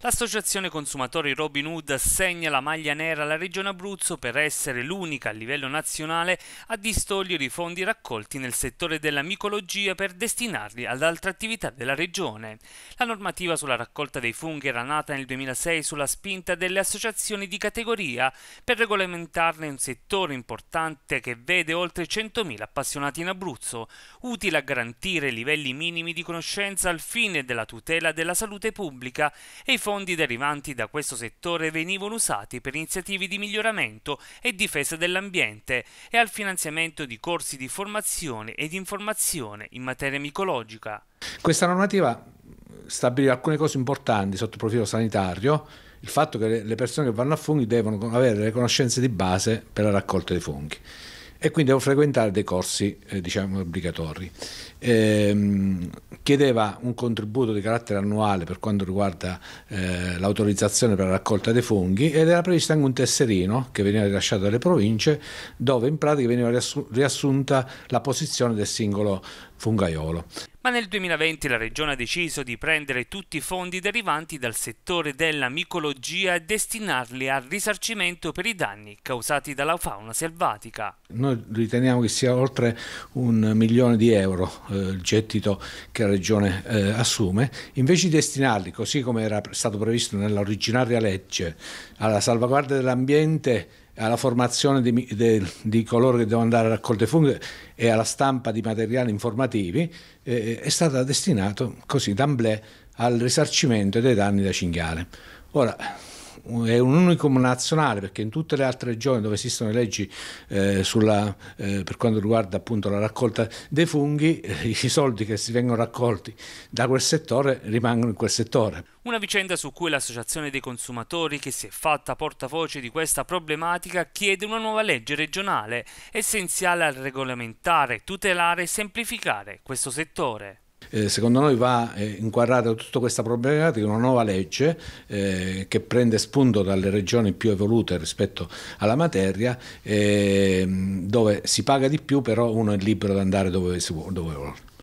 L'associazione consumatori Robin Hood assegna la maglia nera alla Regione Abruzzo per essere l'unica a livello nazionale a distogliere i fondi raccolti nel settore della micologia per destinarli ad altre attività della Regione. La normativa sulla raccolta dei funghi era nata nel 2006 sulla spinta delle associazioni di categoria per regolamentarne un settore importante che vede oltre 100.000 appassionati in Abruzzo, utile a garantire livelli minimi di conoscenza al fine della tutela della salute pubblica e i fondi derivanti da questo settore venivano usati per iniziative di miglioramento e difesa dell'ambiente e al finanziamento di corsi di formazione ed informazione in materia micologica. Questa normativa stabilire alcune cose importanti sotto il profilo sanitario, il fatto che le persone che vanno a funghi devono avere le conoscenze di base per la raccolta dei funghi e quindi devo frequentare dei corsi eh, diciamo obbligatori. Ehm, chiedeva un contributo di carattere annuale per quanto riguarda eh, l'autorizzazione per la raccolta dei funghi ed era previsto anche un tesserino che veniva rilasciato dalle province dove in pratica veniva riassunta la posizione del singolo fungaiolo. Ma nel 2020 la Regione ha deciso di prendere tutti i fondi derivanti dal settore della micologia e destinarli al risarcimento per i danni causati dalla fauna selvatica. Noi riteniamo che sia oltre un milione di euro eh, il gettito che la Regione eh, assume. Invece di destinarli, così come era stato previsto nell'originaria legge, alla salvaguardia dell'ambiente alla formazione di, de, di, coloro che devono andare a raccolte funghi e alla stampa di materiali informativi, eh, è stato destinato così d'amblè al risarcimento dei danni da cinghiale. Ora, è un unico nazionale perché in tutte le altre regioni dove esistono leggi eh, sulla, eh, per quanto riguarda appunto la raccolta dei funghi, eh, i soldi che si vengono raccolti da quel settore rimangono in quel settore. Una vicenda su cui l'Associazione dei consumatori, che si è fatta portavoce di questa problematica, chiede una nuova legge regionale, essenziale al regolamentare, tutelare e semplificare questo settore eh, secondo noi va eh, inquadrata tutta questa problematica in una nuova legge eh, che prende spunto dalle regioni più evolute rispetto alla materia, ehm, dove si paga di più, però uno è libero di andare dove, si vuole. Dove vuole.